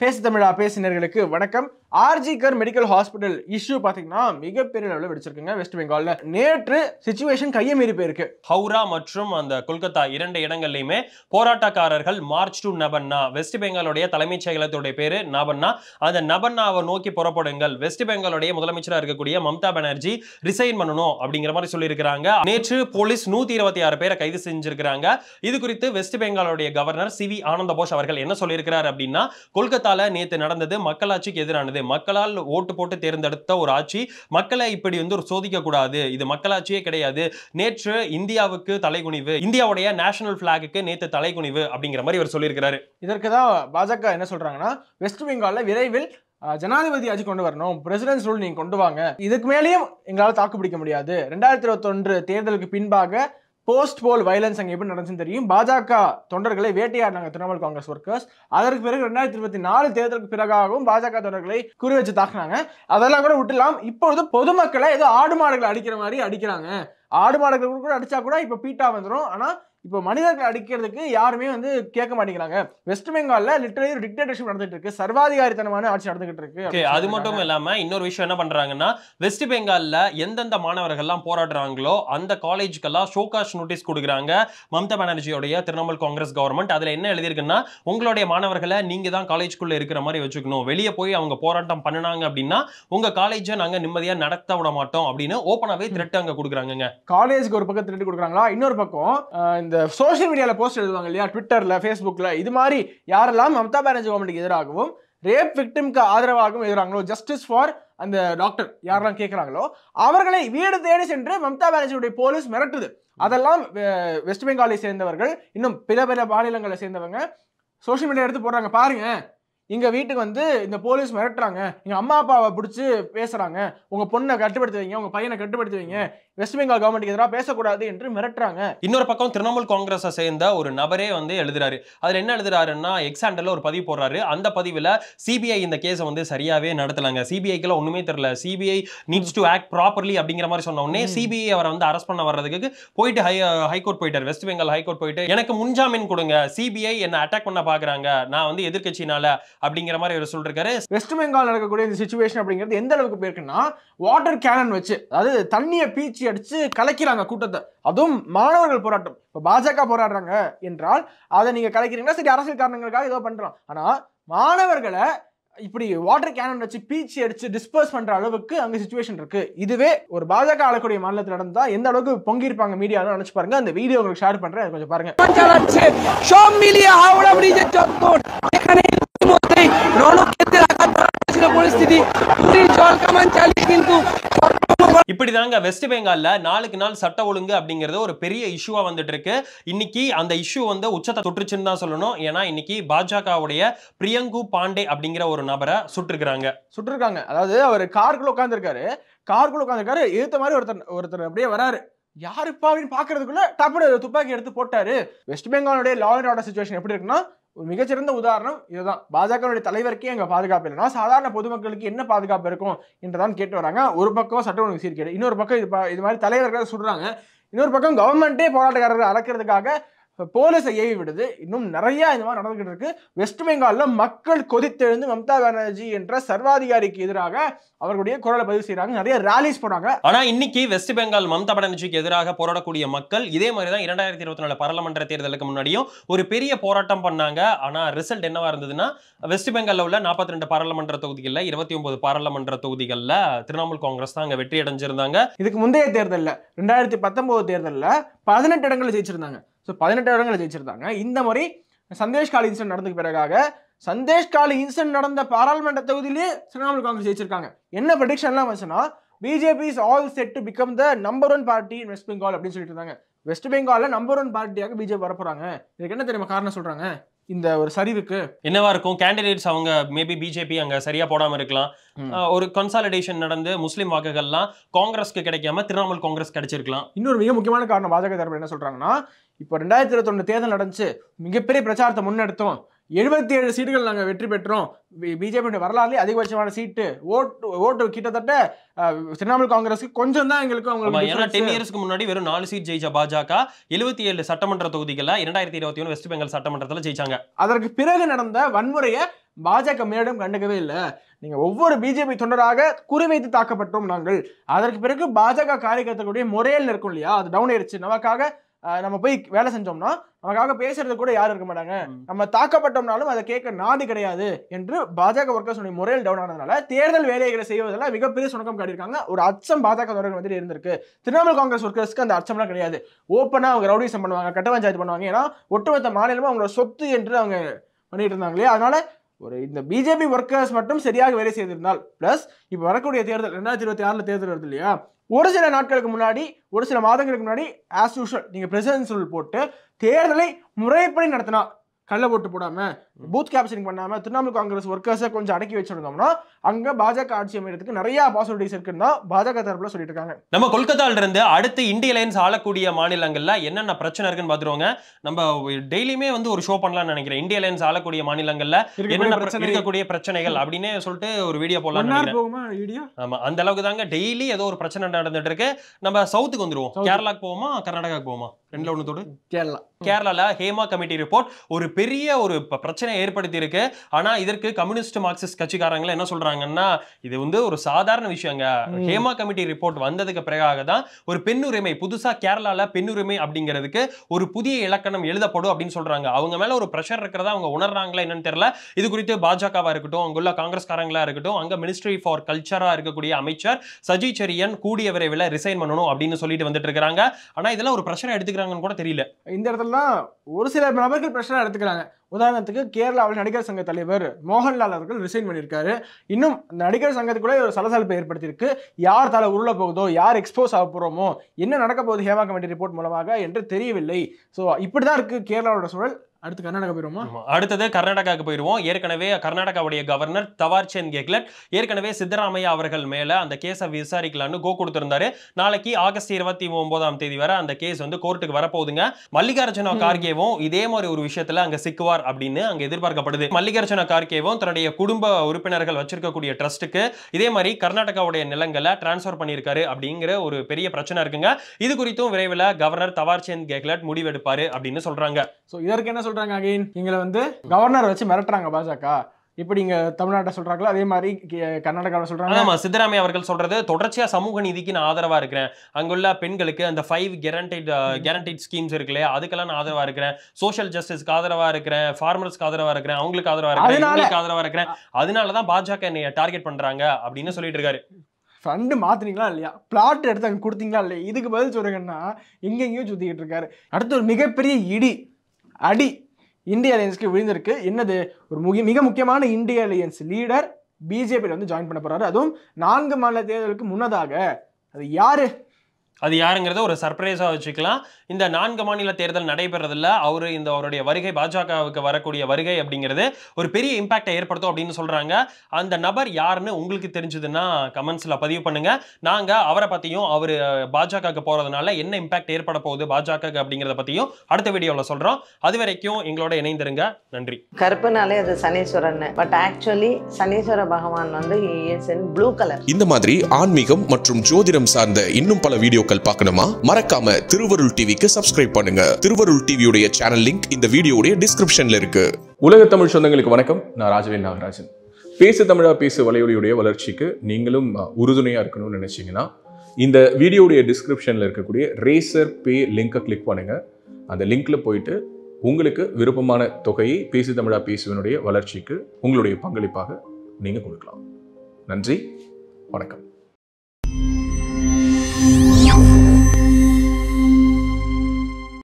பேசு தமிழா பேசினர்களுக்கு வணக்கம் ஆர்ஜிகர் மெடிக்கல் ஹாஸ்பிட்டல் இஷ்யூ பார்த்தீங்கன்னா மிகப்பெரிய அளவில் வெடிச்சிருக்குங்க வெஸ்ட் பெங்காலில் நேற்று சுச்சுவேஷன் கையை மீறி போயிருக்கு ஹவுரா மற்றும் அந்த கொல்கத்தா இரண்டு இடங்கள்லையுமே போராட்டக்காரர்கள் மார்ச் டு நபன்னா வெஸ்ட் பெங்காலுடைய தலைமைச் செயலகத்துடைய பேரு நபன்னா அந்த நபன்னாவை நோக்கி புறப்படுங்கள் வெஸ்ட் பெங்காலுடைய முதலமைச்சராக இருக்கக்கூடிய மம்தா பானர்ஜி ரிசைன் பண்ணணும் அப்படிங்கிற மாதிரி சொல்லியிருக்கிறாங்க நேற்று போலீஸ் நூத்தி இருபத்தி ஆறு பேரை கைது செஞ்சிருக்கிறாங்க இது குறித்து வெஸ்ட் பெங்காலுடைய governor C V Ananda Bose அவர்கள் என்ன சொல்லியிருக்கிறார் அப்படின்னா கொல்கத்தா மக்களால நேற்று நடந்தது மக்களாட்சிக்கு எதிரானது மக்களால் ஓட்டு போட்டு தேர்ந்தெடுத்த ஒரு ஆட்சி மக்களை இப்படி வந்து ஒரு சோதிக்க கூடாது இது மக்களாட்சியே கிடையாது நேற்று இந்தியாவுக்கு தலைகுனிவு இந்தியாவுடைய நேஷனல் பிளாகுக்கு நேற்று தலைகுனிவு அப்படிங்கிற மாதிரி அவர் சொல்லியிருக்கிறாரு இதற்கு தான் பாஜக என்ன சொல்றாங்கன்னா வெஸ்ட் பெங்காலில் விரைவில் ஜனாதிபதி ஆட்சி கொண்டு வரணும் பிரசிடென்ஸ் ரூல் நீங்க கொண்டு வாங்க இதுக்கு மேலேயும் எங்களால் தாக்கு பிடிக்க முடியாது ரெண்டாயிரத்தி இருபத்தொன்று தேர்தலுக்கு பின்பாக போஸ்ட் போல் வயலன்ஸ் அங்கே எப்படி நடந்துச்சுன்னு தெரியும் பாஜக தொண்டர்களை வேட்டையாடினாங்க திரிணாமுல் காங்கிரஸ் ஒர்க்கர்ஸ் அதற்கு பிறகு ரெண்டாயிரத்தி இருபத்தி நாலு தேர்தலுக்கு பிறகாகவும் பாஜக தொண்டர்களை குறி வச்சு தாக்குனாங்க அதெல்லாம் கூட விட்டுலாம் இப்பொழுது பொதுமக்களை ஏதோ ஆடு மாடுகளை அடிக்கிற மாதிரி அடிக்கிறாங்க ஆடு மாடுகள் கூட அடிச்சா கூட இப்போ பீட்டா வந்துடும் ஆனால் இப்போ மனிதர்கள் அடிக்கிறதுக்கு யாருமே வந்து கேட்க மாட்டேங்கிறாங்க வெஸ்ட் பெங்கால்ல லிட்டரலி ஒரு டிக்டேட்டர்ஷிப் நடந்துட்டு இருக்கு சர்வாதிகாரித்தனமான ஆட்சி நடந்துகிட்டு இருக்கு அது மட்டும் இல்லாம இன்னொரு விஷயம் என்ன பண்றாங்கன்னா வெஸ்ட் பெங்கால்ல எந்தெந்த மாணவர்கள்லாம் போராடுறாங்களோ அந்த காலேஜுக்கெல்லாம் ஷோகாஷ் நோட்டீஸ் கொடுக்குறாங்க மம்தா பானர்ஜியோடைய திரிணாமுல் காங்கிரஸ் கவர்மெண்ட் அதுல என்ன எழுதியிருக்குன்னா உங்களுடைய மாணவர்களை நீங்க தான் காலேஜ்குள்ள இருக்கிற மாதிரி வச்சுக்கணும் வெளியே போய் அவங்க போராட்டம் பண்ணினாங்க அப்படின்னா உங்க காலேஜை நாங்க நிம்மதியா நடத்த விட மாட்டோம் அப்படின்னு ஓப்பனாவே திரட்டு அங்க கொடுக்குறாங்க காலேஜுக்கு ஒரு பக்கம் த்ரெட் கொடுக்குறாங்களா இன்னொரு பக்கம் இந்த சோஷியல் மீடியாவில் போஸ்ட் எழுதுவாங்க இல்லையா ட்விட்டரில் ஃபேஸ்புக்கில் இது மாதிரி யாரெல்லாம் மம்தா பானர்ஜி கவர்மெண்ட்டுக்கு எதிராகவும் ரேப் விக்டிம்க்கு ஆதரவாகவும் எதிராங்களோ ஜஸ்டிஸ் ஃபார் அந்த டாக்டர் யாரெல்லாம் கேட்குறாங்களோ அவர்களை வீடு தேடி சென்று மம்தா பானர்ஜியுடைய போலீஸ் மிரட்டுது அதெல்லாம் வெஸ்ட் பெங்காலை சேர்ந்தவர்கள் இன்னும் பிற பிற மாநிலங்களை சேர்ந்தவங்க சோஷியல் மீடியா எடுத்து போடுறாங்க பாருங்கள் எங்கள் வீட்டுக்கு வந்து இந்த போலீஸ் மிரட்டுறாங்க எங்கள் அம்மா அப்பாவை பிடிச்சி பேசுகிறாங்க உங்கள் பொண்ணை கட்டுப்படுத்தி வைங்க உங்கள் பையனை கட்டுப்படுத்தி வைங்க வெஸ்ட் பெங்கால் கவர்மெண்ட் எதிராக பேசக்கூடாது என்று மிரட்டுறாங்க இன்னொரு பக்கம் திரிணாமுல் காங்கிரஸை சேர்ந்த ஒரு நபரே வந்து எழுதுறாரு அதில் என்ன எழுதுறாருன்னா எக்ஸாண்டரில் ஒரு பதிவு போடுறாரு அந்த பதிவில் சிபிஐ இந்த கேஸை வந்து சரியாகவே நடத்தலாங்க சிபிஐக்கெல்லாம் ஒன்றுமே தெரில CBI needs to act properly அப்படிங்கிற மாதிரி சொன்ன உடனே சிபிஐ அவரை வந்து அரெஸ்ட் பண்ண வர்றதுக்கு போயிட்டு ஹை ஹைகோர்ட் போயிட்டார் வெஸ்ட் பெங்கால் ஹைகோர்ட் போயிட்டு எனக்கு முன்ஜாமீன் கொடுங்க சிபிஐ என்னை அட்டாக் பண்ண பார்க்குறாங்க நான் வந்து எதிர்கட்சினால அப்படிங்கிற மாதிரி இவர் சொல்லிருக்காரு வெஸ்ட் பெங்கால் நடக்கக்கூடிய இந்த சுச்சுவேஷன் அப்படிங்கிறது எந்த அளவுக்கு போயிருக்குன்னா வாட்டர் கேனன் வச்சு அதாவது தண்ணியை பீச்சி அடிச்சு கலக்கிறாங்க கூட்டத்தை அதுவும் மாணவர்கள் போராட்டம் இப்போ பாஜக போராடுறாங்க என்றால் அதை நீங்க கலைக்கிறீங்கன்னா சரி அரசியல் காரணங்களுக்காக ஏதோ பண்றோம் ஆனால் மாணவர்களை இப்படி வாட்டர் கேனன் வச்சு பீச்சி அடிச்சு டிஸ்பர்ஸ் பண்ற அளவுக்கு அங்க சுச்சுவேஷன் இருக்கு இதுவே ஒரு பாஜக ஆளக்கூடிய மாநிலத்தில் நடந்தா எந்த அளவுக்கு பொங்கி இருப்பாங்க மீடியா நினைச்சு பாருங்க அந்த வீடியோ உங்களுக்கு ஷேர் பண்றேன் கொஞ்சம் பாருங்க இப்படிதாங்க வெஸ்ட் பெங்கால்ல நாளுக்கு நாள் சட்ட ஒழுங்கு அப்படிங்கிறது ஒரு பெரிய இஷ்யூவா வந்துட்டு இருக்கு இன்னைக்கு அந்த இஷ்யூ வந்து உச்சத்தை தொற்றுச்சுன்னு தான் சொல்லணும் ஏன்னா இன்னைக்கு பாஜகவுடைய பிரியங்கு பாண்டே அப்படிங்கிற ஒரு நபரை சுட்டிருக்கிறாங்க சுட்டுருக்காங்க அதாவது அவர் கார்குள்ள உட்காந்துருக்காரு கார்குள்ள உட்காந்துருக்காரு ஏத்த மாதிரி ஒருத்தர் ஒருத்தர் அப்படியே வராரு யாருப்பா அப்படின்னு பாக்குறதுக்குள்ள டப்புனு துப்பாக்கி எடுத்து போட்டாரு வெஸ்ட் பெங்காலுடைய லா ஆர்டர் சுச்சுவேஷன் எப்படி இருக்குன்னா ஒரு மிகச்சிறந்த உதாரணம் இதுதான் பாஜகவுடைய தலைவருக்கே அங்கே பாதுகாப்பு இல்லைன்னா சாதாரண பொதுமக்களுக்கு என்ன பாதுகாப்பு இருக்கும் என்றுதான் கேட்டு வராங்க ஒரு பக்கம் சட்ட ஒழுங்கு சீர்கேடு இன்னொரு பக்கம் இது இது மாதிரி தலைவர்கள் சொல்கிறாங்க இன்னொரு பக்கம் கவர்மெண்ட்டே போராட்டக்காரர்கள் அறக்கிறதுக்காக போலீஸை ஏவி விடுது இன்னும் நிறைய இந்த மாதிரி நடந்துகிட்டு இருக்கு வெஸ்ட் பெங்காலில் மக்கள் கொதித்தெழுந்து மம்தா பானர்ஜி என்ற சர்வாதிகாரிக்கு எதிராக அவர்களுடைய குரலை பதிவு செய்யறாங்க நிறைய ரேலிஸ் போறாங்க ஆனா இன்னைக்கு வெஸ்ட் பெங்கால் மம்தா பானர்ஜிக்கு எதிராக போராடக்கூடிய மக்கள் இதே மாதிரி தான் இரண்டாயிரத்தி இருபத்தி நாலு பாராளுமன்ற தேர்தலுக்கு முன்னாடியும் ஒரு பெரிய போராட்டம் பண்ணாங்க ஆனா ரிசல்ட் என்னவா இருந்ததுன்னா வெஸ்ட் பெங்காலில் உள்ள நாற்பத்தி ரெண்டு பாராளுமன்ற தொகுதிகளில் இருபத்தி ஒன்பது பாராளுமன்ற தொகுதிகளில் திரிணாமுல் காங்கிரஸ் தான் அங்கே வெற்றி அடைஞ்சிருந்தாங்க இதுக்கு முந்தைய தேர்தலில் ரெண்டாயிரத்தி பத்தொன்பது தேர்தலில் பதினெட்டு இடங்களில் ஜெயிச்சிருந்தாங்க ஸோ பதினெட்டு இடங்களை ஜெயிச்சிருந்தாங்க இந்த முறை சந்தேஷ்காலி இன்சிடென்ட் நடந்த பிறகாக சந்தேஷ்காலி இன்சிடென்ட் நடந்த பாராளுமன்ற தொகுதியிலே திரிணாமுல் காங்கிரஸ் ஜெயிச்சிருக்காங்க என்ன ப்ரடிக்ஷன்லாம் வச்சுன்னா BJP is all set to become the number one party in West Bengal அப்படின்னு சொல்லிட்டு இருந்தாங்க வெஸ்ட் பெங்காலில் நம்பர் ஒன் பார்ட்டியாக பிஜேபி வரப்போகிறாங்க இதுக்கு என்ன தெரியுமா காரணம் சொல்கிறாங்க இந்த ஒரு சரிவுக்கு என்னவா இருக்கும் கேண்டிடேட்ஸ் அவங்க மேபி பிஜேபி அங்க சரியா போடாம இருக்கலாம் ஒரு கன்சாலிடேஷன் நடந்து முஸ்லீம் வாக்குகள்லாம் காங்கிரஸ்க்கு கிடைக்காம திரிணாமுல் காங்கிரஸ் கிடைச்சிருக்கலாம் இன்னொரு மிக முக்கியமான காரணம் பாஜக தரப்பு என்ன சொல்றாங்கன்னா இப்போ ரெண்டாயிரத்தி இருபத்தொன்று தேர்தல் நடந்துச்சு மிகப்பெரிய பிரச்சாரத்தை முன்னெடுத்தோம் எழுபத்தி ஏழு சீட்டுகள் நாங்கள் வெற்றி பெற்றோம் பிஜேபியுடைய வரலாறுலேயே அதிகபட்சமான சீட்டு ஓட்டு ஓட்டு கிட்டத்தட்ட திரிணாமுல் காங்கிரஸ்க்கு கொஞ்சம் தான் எங்களுக்கு அவங்க ஏன்னா டென் இயர்ஸ்க்கு முன்னாடி வெறும் நாலு சீட் ஜெயிச்ச பாஜக எழுபத்தி ஏழு சட்டமன்ற தொகுதிகளில் இரண்டாயிரத்தி இருபத்தி ஒன்று வெஸ்ட் பெங்கால் சட்டமன்றத்தில் ஜெயிச்சாங்க அதற்கு பிறகு நடந்த வன்முறையை பாஜக மேலிடம் கண்டுக்கவே இல்லை நீங்க ஒவ்வொரு பிஜேபி தொண்டராக குறிவைத்து தாக்கப்பட்டோம் நாங்கள் அதற்கு பிறகு பாஜக காரியக்கர்த்தர்களுடைய முறையில் இருக்கும் இல்லையா அது டவுன் ஆயிடுச்சு நமக்காக நம்ம போய் வேலை செஞ்சோம்னா நமக்காக பேசுறது கூட யாரும் இருக்க மாட்டாங்க நம்ம தாக்கப்பட்டோம்னாலும் அதை கேட்க நாடு கிடையாது என்று பாஜக ஒர்க்கர்ஸ் முறையில் டவுன் ஆனதுனால தேர்தல் வேலைகளை செய்வதில் மிகப்பெரிய சுணக்கம் காட்டியிருக்காங்க ஒரு அச்சம் பாஜக தொடர்கள் மாதிரி இருந்திருக்கு திரிணாமுல் காங்கிரஸ் ஒர்க்கர்ஸ்க்கு அந்த அச்சம்லாம் கிடையாது ஓப்பனாக அவங்க ரவுடிசம் பண்ணுவாங்க கட்டவஞ்சாயத்து பண்ணுவாங்க ஏன்னா ஒட்டுமொத்த மாநிலமும் அவங்களோட சொத்து என்று அவங்க பண்ணிட்டு இருந்தாங்க இல்லையா அதனால ஒரு இந்த பிஜேபி ஒர்க்கர்ஸ் மட்டும் சரியாக வேலை செய்திருந்தால் பிளஸ் இப்போ வரக்கூடிய தேர்தல் ரெண்டாயிரத்தி இருபத்தி ஆறில் தேர்தல் வருது இல்லையா ஒரு சில நாட்களுக்கு முன்னாடி ஒரு சில மாதங்களுக்கு முன்னாடி ஆஸ் யூஷுவல் நீங்கள் பிரசிடென்ட் ரூல் போட்டு தேர்தலை முறைப்படி நடத்தினா கள்ள ஓட்டு போடாம பூத் கேப்சரிங் பண்ணாம திரிணாமுல் காங்கிரஸ் ஒர்க்கர்ஸை கொஞ்சம் அடக்கி வச்சிருந்தோம்னா அங்க பாஜக ஆட்சி அமைறதுக்கு நிறைய பாசிபிலிட்டிஸ் இருக்குன்னு பாஜக தரப்புல சொல்லிட்டு இருக்காங்க நம்ம கொல்கத்தால இருந்து அடுத்து இந்திய லைன்ஸ் ஆளக்கூடிய மாநிலங்கள்ல என்னென்ன பிரச்சனை இருக்குன்னு பாத்துருவாங்க நம்ம டெய்லியுமே வந்து ஒரு ஷோ பண்ணலாம்னு நினைக்கிறேன் இந்திய லைன்ஸ் ஆளக்கூடிய மாநிலங்கள்ல என்னென்ன இருக்கக்கூடிய பிரச்சனைகள் அப்படின்னு சொல்லிட்டு ஒரு வீடியோ போடலாம் வீடியோ ஆமா அந்த அளவுக்கு தாங்க டெய்லி ஏதோ ஒரு பிரச்சனை நடந்துட்டு இருக்கு நம்ம சவுத்துக்கு வந்துருவோம் கேரளாக்கு போவோமா கர்நாடகாக்கு போவோமா ஒரு பெரிய ஒரு பிரச்சனை ஏற்படுத்தி இருக்கு ஆனா இதற்கு கம்யூனிஸ்ட் மார்க்சிஸ்ட் கட்சிக்காரங்க என்ன சொல்றாங்கன்னா இது வந்து ஒரு சாதாரண விஷயங்க ஹேமா கமிட்டி ரிப்போர்ட் வந்ததுக்கு பிறகாக தான் ஒரு பெண்ணுரிமை புதுசா கேரளால பெண்ணுரிமை அப்படிங்கிறதுக்கு ஒரு புதிய இலக்கணம் எழுதப்படும் அப்படின்னு சொல்றாங்க அவங்க மேல ஒரு பிரஷர் இருக்கிறத அவங்க உணர்றாங்களா என்னன்னு தெரியல இது குறித்து பாஜகவா இருக்கட்டும் அங்குள்ள காங்கிரஸ்காரங்களா இருக்கட்டும் அங்க மினிஸ்ட்ரி ஃபார் கல்ச்சரா இருக்கக்கூடிய அமைச்சர் சஜி சரியன் கூடிய விரைவில் ரிசைன் பண்ணணும் அப்படின்னு சொல்லிட்டு வந்துட்டு இருக்காங்க ஆனா இதெல்லாம் ஒரு பிரஷர் எடுத்துக்கிற நினைக்கிறாங்கன்னு கூட தெரியல இந்த இடத்துல தான் ஒரு சில நபர்கள் பிரச்சனை எடுத்துக்கிறாங்க உதாரணத்துக்கு கேரளாவில் நடிகர் சங்க தலைவர் மோகன்லால் அவர்கள் ரிசைன் பண்ணியிருக்காரு இன்னும் நடிகர் சங்கத்துக்குள்ளே ஒரு சலசலப்பை ஏற்படுத்தியிருக்கு யார் தலை உருள போகுதோ யார் எக்ஸ்போஸ் ஆக போகிறோமோ என்ன நடக்க போகுது ஹேமா கமிட்டி ரிப்போர்ட் மூலமாக என்று தெரியவில்லை ஸோ இப்படி தான் இருக்குது கேரளாவோட சூழல் அடுத்து கர்நாடகா போயிருவோமா அடுத்தது கர்நாடகாவுக்கு போயிருவோம் ஏற்கனவே கர்நாடகாவுடைய கவர்னர் சந்த் கெக்லட் ஏற்கனவே சித்தராமையா அவர்கள் மேல அந்த கேஸை விசாரிக்கலாம்னு கோ கொடுத்திருந்தாரு நாளைக்கு ஆகஸ்ட் இருபத்தி ஒன்பதாம் தேதி வரை அந்த கேஸ் வந்து கோர்ட்டுக்கு வரப்போகுதுங்க மல்லிகார்ஜுன கார்கேவும் இதே மாதிரி ஒரு விஷயத்துல அங்க சிக்குவார் அப்படின்னு அங்க எதிர்பார்க்கப்படுது மல்லிகார்ஜுன கார்கேவும் தன்னுடைய குடும்ப உறுப்பினர்கள் வச்சிருக்கக்கூடிய ட்ரஸ்ட்டுக்கு இதே மாதிரி கர்நாடகாவுடைய நிலங்களை டிரான்ஸ்பர் பண்ணியிருக்காரு அப்படிங்கிற ஒரு பெரிய பிரச்சனை இருக்குங்க இது குறித்தும் விரைவில் கவர்னர் சந்த் கெக்லட் முடிவெடுப்பாரு அப்படின்னு சொல்றாங்க இதற்கு என்ன சொல்றாங்க அகைன் எங்களை வந்து கவர்னர் வச்சு மிரட்டுறாங்க பாஜக இப்படி இங்க தமிழ்நாட்டை சொல்றாங்களோ அதே மாதிரி கர்நாடகாவில் சொல்றாங்க ஆமா சித்தராமையா அவர்கள் சொல்றது தொடர்ச்சியா சமூக நீதிக்கு நான் ஆதரவா இருக்கிறேன் அங்குள்ள பெண்களுக்கு அந்த ஃபைவ் கேரண்டைட் கேரண்டைட் ஸ்கீம்ஸ் இருக்கு இல்லையா அதுக்கெல்லாம் நான் ஆதரவா இருக்கிறேன் சோஷியல் ஜஸ்டிஸ்க்கு ஆதரவா இருக்கிறேன் ஃபார்மர்ஸ்க்கு ஆதரவா இருக்கிறேன் அவங்களுக்கு ஆதரவா இருக்கிறேன் அவங்களுக்கு ஆதரவா இருக்கிறேன் அதனாலதான் பாஜக என்னைய டார்கெட் பண்றாங்க அப்படின்னு சொல்லிட்டு இருக்காரு ஃபண்டு மாற்றினீங்களா இல்லையா பிளாட் எடுத்து அங்கே கொடுத்தீங்களா இல்லையா இதுக்கு பதில் சொல்கிறேன்னா எங்கெங்கேயோ சுத்திக்கிட்டு இருக்காரு அடுத்து ஒரு மிகப்பெரிய இடி அடி இந்திய அலையன்ஸ்க்கு விழுந்திருக்கு என்னது ஒரு மிக முக்கியமான இந்திய அலையன்ஸ் லீடர் பிஜேபியில் வந்து ஜாயின் பண்ண போகிறாரு அதுவும் நான்கு மாநில தேர்தலுக்கு முன்னதாக அது யார் அது யாருங்கிறத ஒரு சர்ப்ரைஸாக வச்சுக்கலாம் இந்த நான்கு மாநில தேர்தல் நடைபெறதில்ல அவர் இந்த அவருடைய வருகை பாஜகவுக்கு வரக்கூடிய வருகை அப்படிங்கிறது ஒரு பெரிய இம்பாக்டை ஏற்படுத்தும் அப்படின்னு சொல்கிறாங்க அந்த நபர் யாருன்னு உங்களுக்கு தெரிஞ்சதுன்னா கமெண்ட்ஸில் பதிவு பண்ணுங்கள் நாங்கள் அவரை பற்றியும் அவர் பாஜகவுக்கு போகிறதுனால என்ன இம்பாக்ட் ஏற்பட போகுது பாஜக அப்படிங்கிறத பற்றியும் அடுத்த வீடியோவில் சொல்கிறோம் அது வரைக்கும் எங்களோட இணைந்திருங்க நன்றி கருப்புனாலே அது சனீஸ்வரன் பட் ஆக்சுவலி சனீஸ்வர பகவான் வந்து ப்ளூ கலர் இந்த மாதிரி ஆன்மீகம் மற்றும் ஜோதிடம் சார்ந்த இன்னும் பல வீடியோ வீடியோக்கள் பார்க்கணுமா மறக்காம திருவருள் டிவிக்கு சப்ஸ்கிரைப் பண்ணுங்க திருவருள் டிவியுடைய சேனல் லிங்க் இந்த வீடியோடைய டிஸ்கிரிப்ஷன்ல இருக்கு உலக தமிழ் சொந்தங்களுக்கு வணக்கம் நான் ராஜவேல் நாகராஜன் பேசு தமிழா பேசு வலையொலியுடைய வளர்ச்சிக்கு நீங்களும் உறுதுணையா இருக்கணும்னு நினைச்சீங்கன்னா இந்த வீடியோடைய டிஸ்கிரிப்ஷனில் இருக்கக்கூடிய ரேசர் பே லிங்கை கிளிக் பண்ணுங்கள் அந்த லிங்க்ல போயிட்டு உங்களுக்கு விருப்பமான தொகையை பேசு தமிழா பேசுவனுடைய வளர்ச்சிக்கு உங்களுடைய பங்களிப்பாக நீங்கள் கொடுக்கலாம் நன்றி வணக்கம்